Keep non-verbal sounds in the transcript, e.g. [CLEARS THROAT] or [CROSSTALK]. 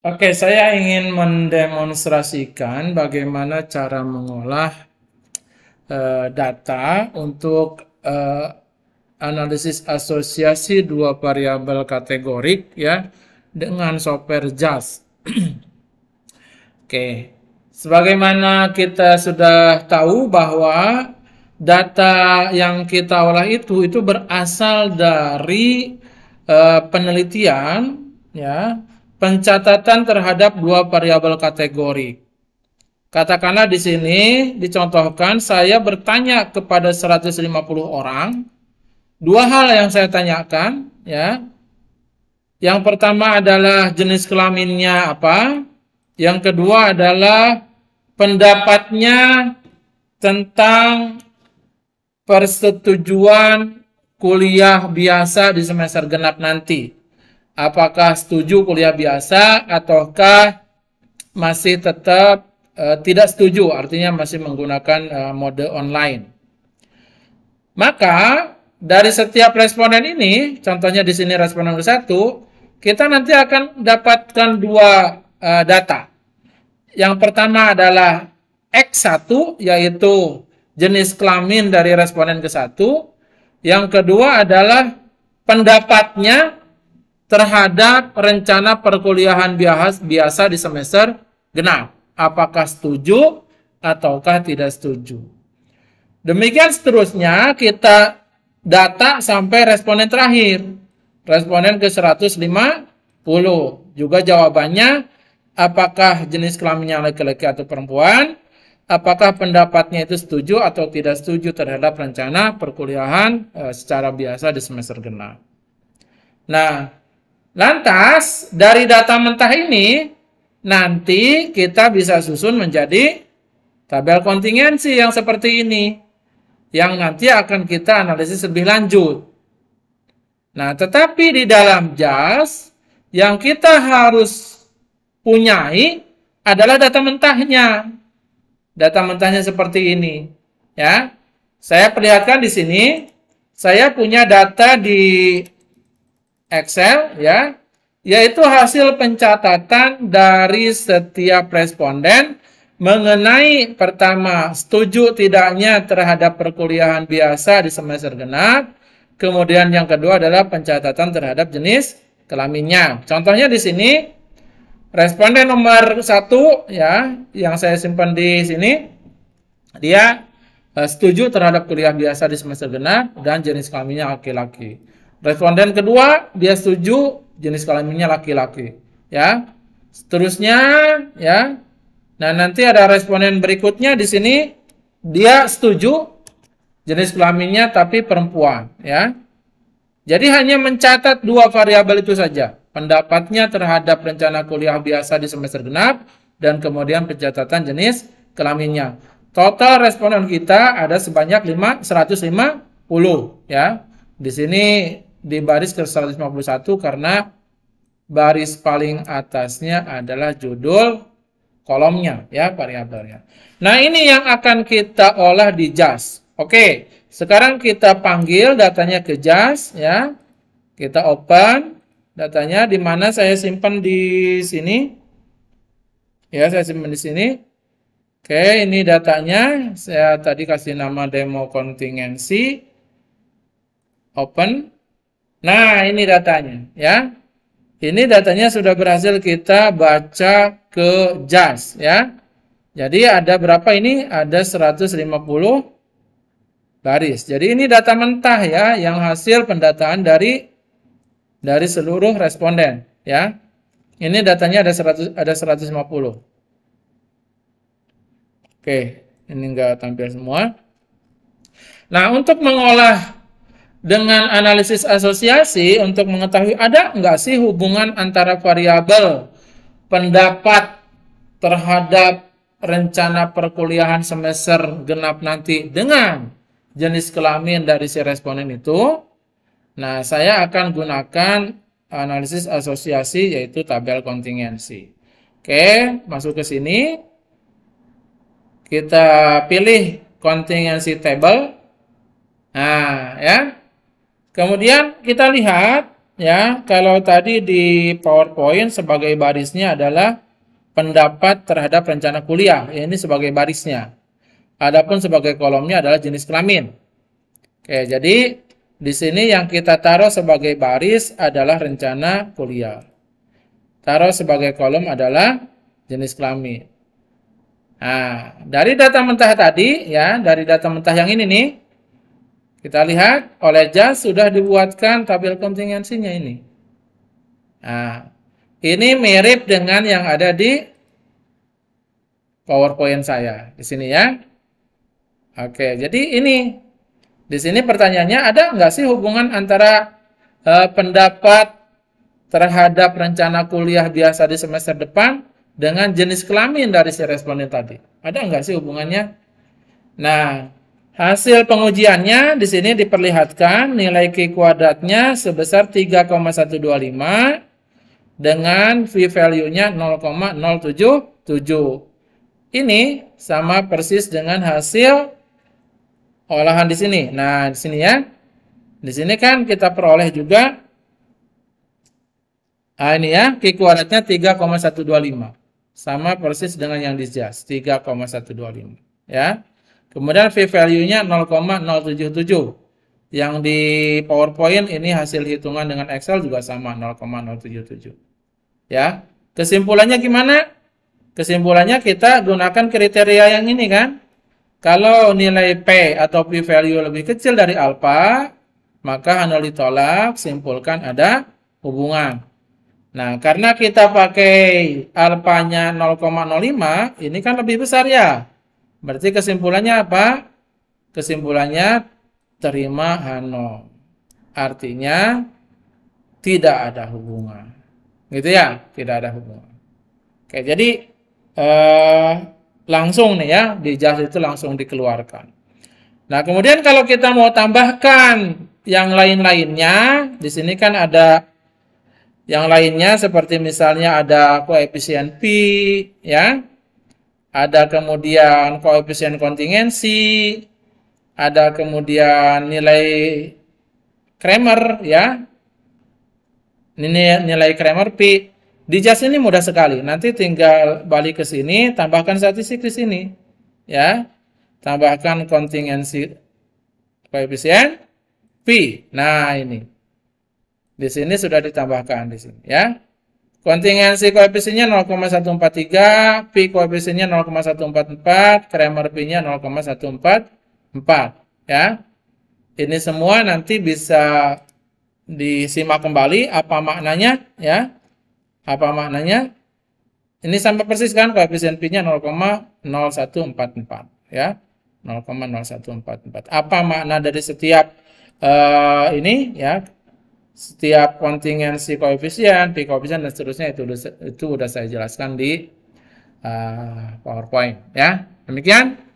Oke, saya ingin mendemonstrasikan bagaimana cara mengolah uh, data untuk uh, analisis asosiasi dua variabel kategorik ya dengan software JAS. [CLEARS THROAT] Oke, sebagaimana kita sudah tahu bahwa data yang kita olah itu itu berasal dari uh, penelitian ya pencatatan terhadap dua variabel kategori. Katakanlah di sini dicontohkan saya bertanya kepada 150 orang dua hal yang saya tanyakan ya. Yang pertama adalah jenis kelaminnya apa? Yang kedua adalah pendapatnya tentang persetujuan kuliah biasa di semester genap nanti. Apakah setuju kuliah biasa ataukah masih tetap uh, tidak setuju, artinya masih menggunakan uh, mode online. Maka dari setiap responden ini, contohnya di sini responden nomor satu, kita nanti akan dapatkan dua uh, data. Yang pertama adalah X1, yaitu jenis kelamin dari responden ke satu. Yang kedua adalah pendapatnya terhadap rencana perkuliahan biasa, di semester genap. Apakah setuju ataukah tidak setuju. Demikian seterusnya kita data sampai responden terakhir. Responden ke 150 juga jawabannya apakah jenis kelaminnya laki-laki atau perempuan, apakah pendapatnya itu setuju atau tidak setuju terhadap rencana perkuliahan eh, secara biasa di semester genap. Nah, Lantas, dari data mentah ini, nanti kita bisa susun menjadi tabel kontingensi yang seperti ini, yang nanti akan kita analisis lebih lanjut. Nah, tetapi di dalam JAS, yang kita harus punyai adalah data mentahnya. Data mentahnya seperti ini. ya. Saya perlihatkan di sini, saya punya data di Excel ya, yaitu hasil pencatatan dari setiap responden mengenai pertama setuju tidaknya terhadap perkuliahan biasa di semester genap, kemudian yang kedua adalah pencatatan terhadap jenis kelaminnya. Contohnya di sini responden nomor satu ya yang saya simpan di sini dia eh, setuju terhadap kuliah biasa di semester genap dan jenis kelaminnya laki-laki. Responden kedua, dia setuju jenis kelaminnya laki-laki. Ya. Seterusnya, ya. Nah, nanti ada responden berikutnya di sini dia setuju jenis kelaminnya tapi perempuan, ya. Jadi hanya mencatat dua variabel itu saja. Pendapatnya terhadap rencana kuliah biasa di semester genap dan kemudian pencatatan jenis kelaminnya. Total responden kita ada sebanyak 5 150 ya. Di sini di baris ke-151 karena baris paling atasnya adalah judul kolomnya ya variabelnya. Nah, ini yang akan kita olah di JAS. Oke, sekarang kita panggil datanya ke JAS ya. Kita open datanya di mana saya simpan di sini. Ya, saya simpan di sini. Oke, ini datanya. Saya tadi kasih nama demo kontingensi. Open. Nah, ini datanya ya. Ini datanya sudah berhasil kita baca ke JAS ya. Jadi ada berapa ini? Ada 150 baris. Jadi ini data mentah ya yang hasil pendataan dari dari seluruh responden ya. Ini datanya ada 100 ada 150. Oke, ini enggak tampil semua. Nah, untuk mengolah dengan analisis asosiasi untuk mengetahui ada nggak sih hubungan antara variabel pendapat terhadap rencana perkuliahan semester genap nanti dengan jenis kelamin dari si responden itu. Nah, saya akan gunakan analisis asosiasi yaitu tabel kontingensi. Oke, masuk ke sini. Kita pilih kontingensi table. Nah, ya. Kemudian kita lihat ya, kalau tadi di PowerPoint sebagai barisnya adalah pendapat terhadap rencana kuliah, ya, ini sebagai barisnya. Adapun sebagai kolomnya adalah jenis kelamin. Oke, jadi di sini yang kita taruh sebagai baris adalah rencana kuliah. Taruh sebagai kolom adalah jenis kelamin. Nah, dari data mentah tadi ya, dari data mentah yang ini nih kita lihat oleh JAS sudah dibuatkan tabel kontingensinya ini. Nah, ini mirip dengan yang ada di PowerPoint saya di sini ya. Oke, jadi ini di sini pertanyaannya ada nggak sih hubungan antara eh, pendapat terhadap rencana kuliah biasa di semester depan dengan jenis kelamin dari si responden tadi? Ada nggak sih hubungannya? Nah, Hasil pengujiannya di sini diperlihatkan nilai Q kuadratnya sebesar 3,125 dengan V value-nya 0,077. Ini sama persis dengan hasil olahan di sini. Nah, di sini ya. Di sini kan kita peroleh juga Nah, ini ya, Q kuadratnya 3,125. Sama persis dengan yang di jas, 3,125. Ya. Kemudian V value-nya 0,077. Yang di PowerPoint ini hasil hitungan dengan Excel juga sama 0,077. Ya. Kesimpulannya gimana? Kesimpulannya kita gunakan kriteria yang ini kan. Kalau nilai P atau P value lebih kecil dari alpha maka hanya ditolak, simpulkan ada hubungan. Nah, karena kita pakai alfanya 0,05, ini kan lebih besar ya. Berarti kesimpulannya apa? Kesimpulannya terima hano. Artinya tidak ada hubungan. Gitu ya, tidak ada hubungan. Oke, jadi eh, langsung nih ya, di jas itu langsung dikeluarkan. Nah, kemudian kalau kita mau tambahkan yang lain-lainnya, di sini kan ada yang lainnya seperti misalnya ada koefisien P, ya ada kemudian koefisien kontingensi, ada kemudian nilai Kramer ya. Ini nilai Kramer P. Di jas ini mudah sekali. Nanti tinggal balik ke sini, tambahkan statistik di sini. Ya. Tambahkan kontingensi koefisien P. Nah, ini. Di sini sudah ditambahkan di sini ya. Kontingensi koefisiennya 0,143, P koefisiennya 0,144, Kramer P-nya 0,144. Ya. Ini semua nanti bisa disimak kembali apa maknanya ya. Apa maknanya? Ini sampai persis kan koefisien P-nya 0,0144 ya. 0,0144. Apa makna dari setiap uh, ini ya? setiap kontingensi koefisien, p koefisien dan seterusnya itu itu sudah saya jelaskan di uh, PowerPoint ya. Demikian